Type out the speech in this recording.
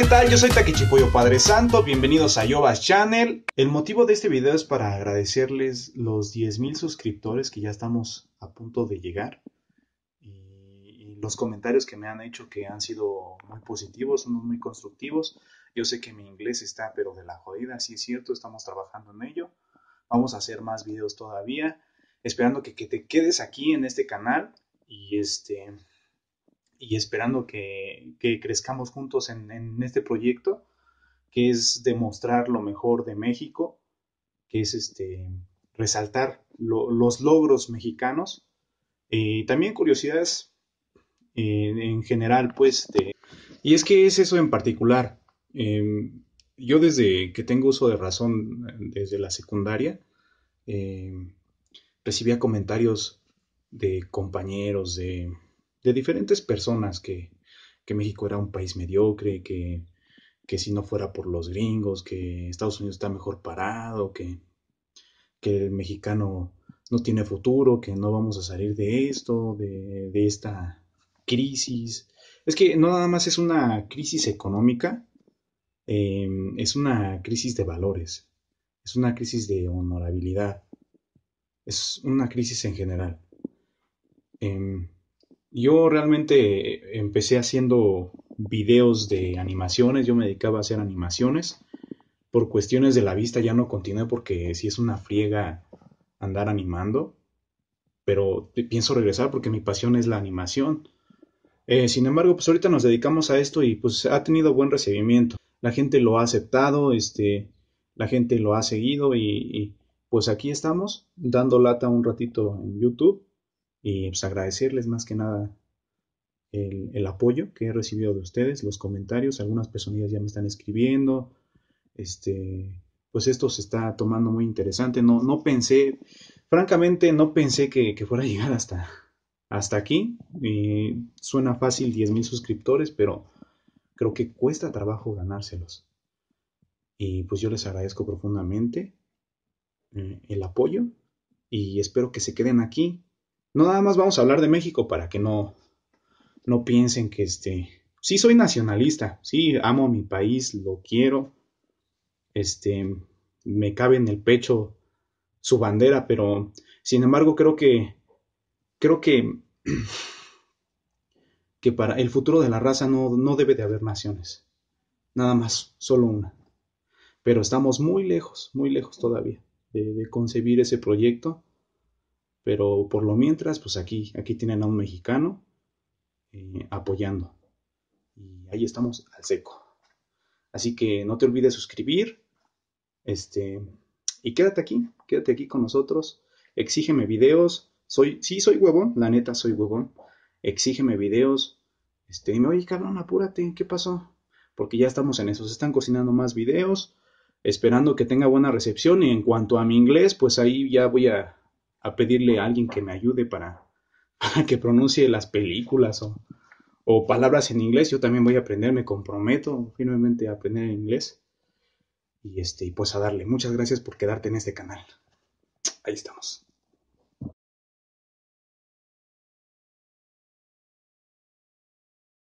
¿qué tal? Yo soy taquichipoyo Padre Santo, bienvenidos a Yobas Channel. El motivo de este video es para agradecerles los 10.000 suscriptores que ya estamos a punto de llegar y, los comentarios que me han hecho que han sido muy positivos, son muy constructivos. Yo sé que mi inglés está pero de la jodida, sí es cierto, estamos trabajando en ello. Vamos a hacer más videos todavía, esperando que, que te quedes aquí en este canal y este y esperando que, crezcamos juntos en, este proyecto, que es demostrar lo mejor de México, que es este, resaltar los logros mexicanos, y eh, también curiosidades eh, en general, pues, y es que es eso en particular. Eh, yo desde que tengo uso de razón, desde la secundaria, recibía comentarios de compañeros, de de diferentes personas que, México era un país mediocre, que, si no fuera por los gringos, que Estados Unidos está mejor parado, que, el mexicano no tiene futuro, que no vamos a salir de esto, de, esta crisis. Es que no nada más es una crisis económica, em, es una crisis de valores, es una crisis de honorabilidad, es una crisis en general. Em, yo realmente empecé haciendo videos de animaciones, yo me dedicaba a hacer animaciones. Por cuestiones de la vista ya no continué porque sí es una friega andar animando, pero pienso regresar porque mi pasión es la animación. Eh, sin embargo, pues ahorita nos dedicamos a esto y pues ha tenido buen recibimiento. La gente lo ha aceptado, este, la gente lo ha seguido y pues aquí estamos dando lata un ratito en YouTube y pues agradecerles más que nada el, apoyo que he recibido de ustedes, los comentarios, algunas personas ya me están escribiendo. Este, pues esto se está tomando muy interesante. No, no pensé, francamente, no pensé que, fuera a llegar hasta, hasta aquí. suena fácil mil suscriptores, pero creo que cuesta trabajo ganárselos. Y pues yo les agradezco profundamente eh, el apoyo y espero que se queden aquí no nada más vamos a hablar de México para que no, no piensen que este... Sí soy nacionalista, sí, amo mi país, lo quiero, este, me cabe en el pecho su bandera, pero sin embargo creo que, creo que, que para el futuro de la raza no, no debe de haber naciones, nada más, solo una. Pero estamos muy lejos, muy lejos todavía de concebir ese proyecto pero por lo mientras, pues aquí, aquí tienen a un mexicano eh, apoyando. Y ahí estamos al seco. Así que no te olvides suscribir. Este, y quédate aquí, quédate aquí con nosotros. Exígeme videos. Soy, sí, soy huevón, la neta soy huevón. Exígeme videos. Este, dime, oye, cabrón, apúrate, ¿qué pasó? Porque ya estamos en eso. Se están cocinando más videos. Esperando que tenga buena recepción. Y en cuanto a mi inglés, pues ahí ya voy a a pedirle a alguien que me ayude para, que pronuncie las películas o, palabras en inglés. Yo también voy a aprender, me comprometo firmemente a aprender inglés. Y este, y pues a darle. Muchas gracias por quedarte en este canal. Ahí estamos.